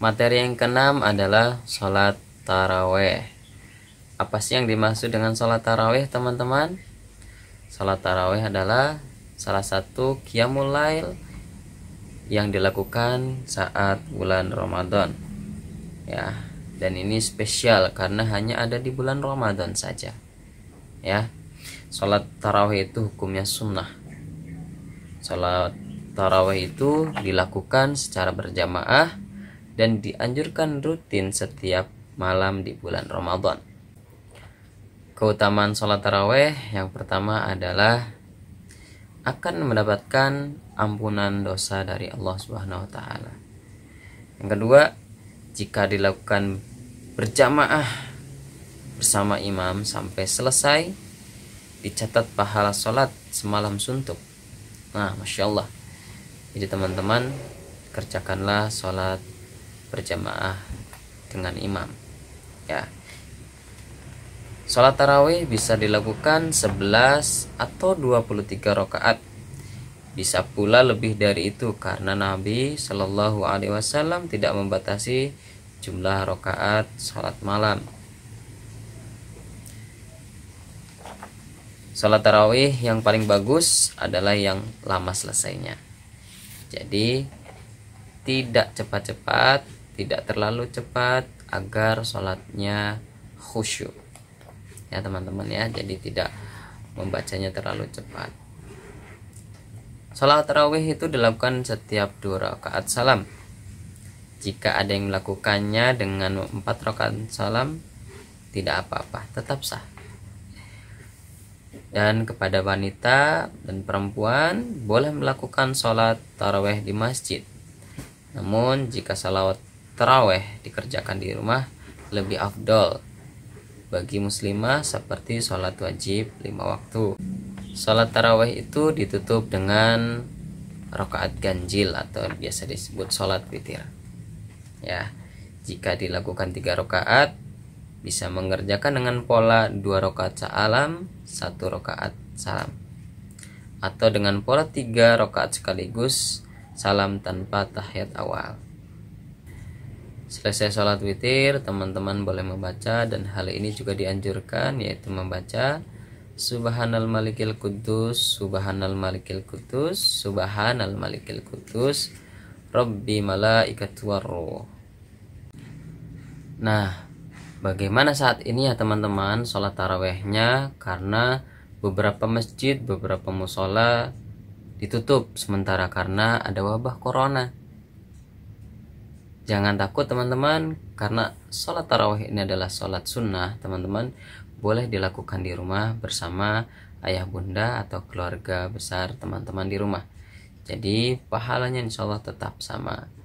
Materi yang keenam adalah sholat taraweh. Apa sih yang dimaksud dengan sholat taraweh, teman-teman? Sholat taraweh adalah salah satu qiyamul lail yang dilakukan saat bulan Ramadan. Ya, dan ini spesial karena hanya ada di bulan Ramadan saja. Ya. Sholat taraweh itu hukumnya sunnah. Sholat taraweh itu dilakukan secara berjamaah dan dianjurkan rutin setiap malam di bulan Ramadan. Keutamaan sholat taraweh yang pertama adalah akan mendapatkan ampunan dosa dari Allah Subhanahu wa taala. Yang kedua, jika dilakukan berjamaah bersama imam sampai selesai dicatat pahala sholat semalam suntuk. Nah, masya Allah. Jadi teman-teman kerjakanlah sholat berjamaah dengan imam ya Sholat tarawih bisa dilakukan 11 atau 23 rakaat. Bisa pula lebih dari itu karena Nabi Shallallahu Alaihi Wasallam tidak membatasi jumlah rakaat sholat malam. Sholat tarawih yang paling bagus adalah yang lama selesainya. Jadi tidak cepat-cepat tidak terlalu cepat agar sholatnya khusyuk ya teman-teman ya jadi tidak membacanya terlalu cepat Sholat tarawih itu dilakukan setiap dua rakaat salam jika ada yang melakukannya dengan empat rakaat salam tidak apa-apa tetap sah dan kepada wanita dan perempuan boleh melakukan sholat tarawih di masjid namun jika salawat Terawih dikerjakan di rumah lebih afdol bagi muslimah seperti sholat wajib lima waktu. Sholat taraweh itu ditutup dengan rokaat ganjil atau biasa disebut sholat witir. Ya, jika dilakukan tiga rokaat, bisa mengerjakan dengan pola dua rokaat salam, satu rokaat salam, atau dengan pola tiga rokaat sekaligus salam tanpa tahiyat awal. Selesai sholat witir, teman-teman boleh membaca dan hal ini juga dianjurkan yaitu membaca Subhanal Malikil Kudus, Subhanal Malikil Kudus, Subhanal Malikil Kudus, Rabbi Malaikat Waruh. Nah, bagaimana saat ini ya teman-teman sholat tarawehnya karena beberapa masjid, beberapa musola ditutup sementara karena ada wabah corona. Jangan takut teman-teman, karena sholat tarawih ini adalah sholat sunnah, teman-teman boleh dilakukan di rumah bersama ayah bunda atau keluarga besar teman-teman di rumah. Jadi pahalanya insya Allah tetap sama.